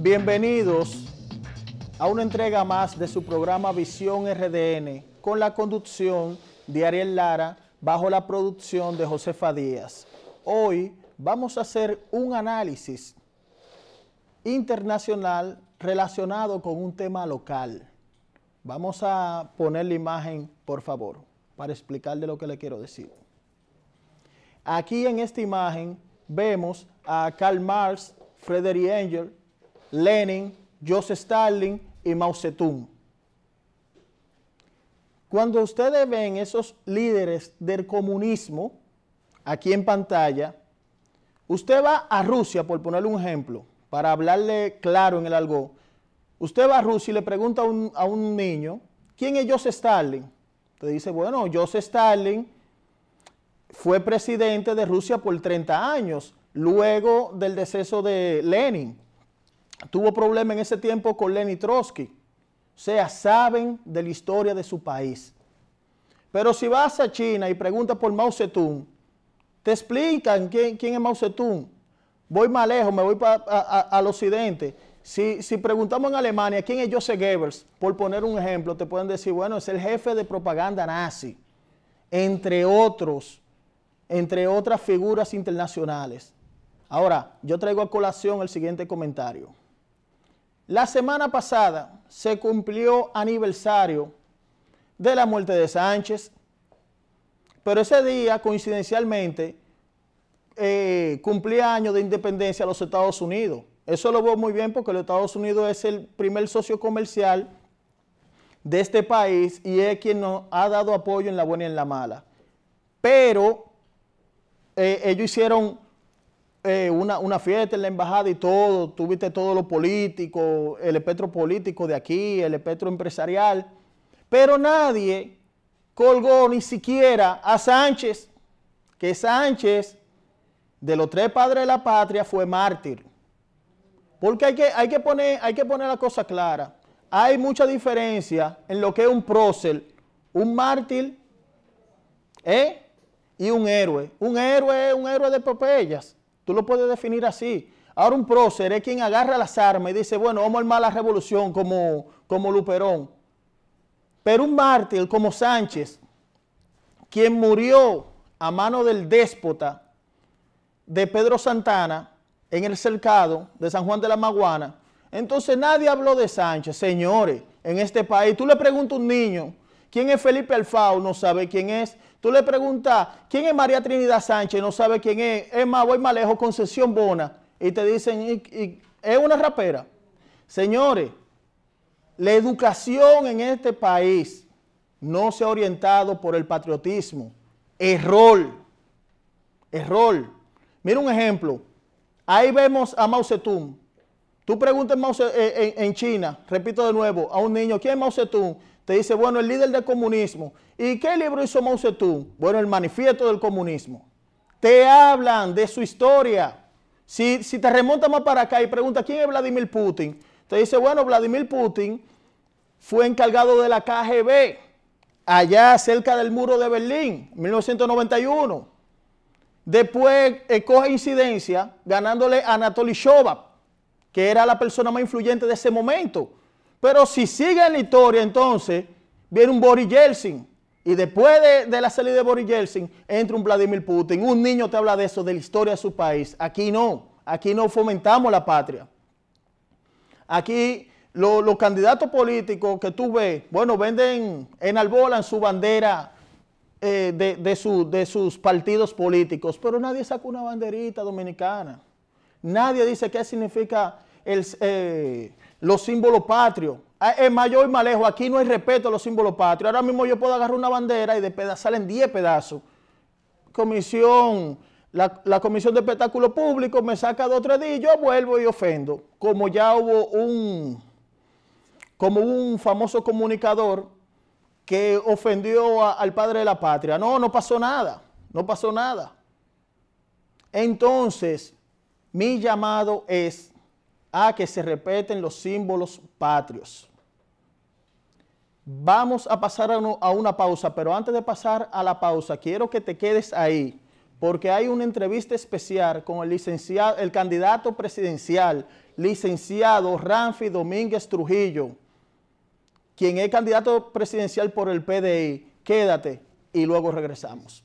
Bienvenidos a una entrega más de su programa Visión RDN con la conducción de Ariel Lara bajo la producción de Josefa Díaz. Hoy vamos a hacer un análisis internacional relacionado con un tema local. Vamos a poner la imagen, por favor, para explicarle lo que le quiero decir. Aquí en esta imagen vemos a Karl Marx, Frederick Engels, Lenin, Joseph Stalin y Mao Zedong. Cuando ustedes ven esos líderes del comunismo aquí en pantalla, usted va a Rusia, por ponerle un ejemplo, para hablarle claro en el algo. Usted va a Rusia y le pregunta a un, niño, ¿quién es Joseph Stalin? Te dice, bueno, Joseph Stalin fue presidente de Rusia por 30 años, luego del deceso de Lenin. Tuvo problemas en ese tiempo con Lenin Trotsky o sea, saben de la historia de su país. Pero si vas a China y preguntas por Mao Zedong, te explican quién, es Mao Zedong. Voy más lejos, me voy al occidente. Si, si, preguntamos en Alemania quién es Joseph Goebbels, por poner un ejemplo, te pueden decir, bueno, es el jefe de propaganda nazi, entre otros, entre otras figuras internacionales. Ahora, yo traigo a colación el siguiente comentario. La semana pasada se cumplió aniversario de la muerte de Sánchez, pero ese día, coincidencialmente, eh, cumplía año de independencia a los Estados Unidos. Eso lo veo muy bien porque los Estados Unidos es el primer socio comercial de este país y es quien nos ha dado apoyo en la buena y en la mala. Pero eh, ellos hicieron eh, una, fiesta en la embajada y todo, tuviste todo lo político, el espectro político de aquí, el espectro empresarial, pero nadie colgó ni siquiera a Sánchez, que Sánchez, de los tres padres de la patria, fue mártir. Porque hay que, hay que, poner, hay que poner la cosa clara. Hay mucha diferencia en lo que es un prócer, un mártir ¿eh? y un héroe. Un héroe es un héroe de Popeyas. Tú lo puedes definir así. Ahora un prócer es quien agarra las armas y dice, bueno, vamos a armar la revolución como, como Luperón. Pero un mártir como Sánchez, quien murió a mano del déspota de Pedro Santana en el cercado de San Juan de la Maguana, entonces nadie habló de Sánchez, señores, en este país. Tú le preguntas a un niño, ¿quién es Felipe Alfao? No sabe quién es. Tú le preguntas, ¿quién es María Trinidad Sánchez? No sabe quién es. Es más, voy más lejos, Concesión Bona. Y te dicen, es una rapera. Señores, la educación en este país no se ha orientado por el patriotismo. Error. Error. Mira un ejemplo. Ahí vemos a Mao Zedong. Tú preguntas eh, en, en China, repito de nuevo, a un niño, ¿quién es Mao Zedong? te dice, bueno, el líder del comunismo. ¿Y qué libro hizo Mao Zedong? Bueno, el manifiesto del comunismo. Te hablan de su historia. Si, te remonta más para acá y pregunta ¿quién es Vladimir Putin? Te dice, bueno, Vladimir Putin fue encargado de la KGB, allá cerca del muro de Berlín, 1991. Después escoge eh, coge incidencia ganándole a Anatoly Shobab, que era la persona más influyente de ese momento pero si sigue en la historia, entonces viene un Boris Yeltsin. Y después de, la salida de Boris Yeltsin, entra un Vladimir Putin. Un niño te habla de eso, de la historia de su país. Aquí no. Aquí no fomentamos la patria. Aquí los candidatos políticos que tú ves, bueno, venden, en en su bandera eh, de, sus partidos políticos, pero nadie saca una banderita dominicana. Nadie dice qué significa el... Eh, los símbolos patrios. Ah, es mayor y malejo aquí no hay respeto a los símbolos patrios. Ahora mismo yo puedo agarrar una bandera y salen salen 10 pedazos. Comisión, la, Comisión de Espectáculo Público me saca de otro día y yo vuelvo y ofendo. Como ya hubo un, como un famoso comunicador que ofendió al padre de la patria. No, no pasó nada, no pasó nada. Entonces, mi llamado es a que se repiten los símbolos patrios. Vamos a pasar a, una pausa, pero antes de pasar a la pausa, quiero que te quedes ahí, porque hay una entrevista especial con el, licenciado, el candidato presidencial, licenciado Ramfi Domínguez Trujillo, quien es candidato presidencial por el PDI. Quédate y luego regresamos.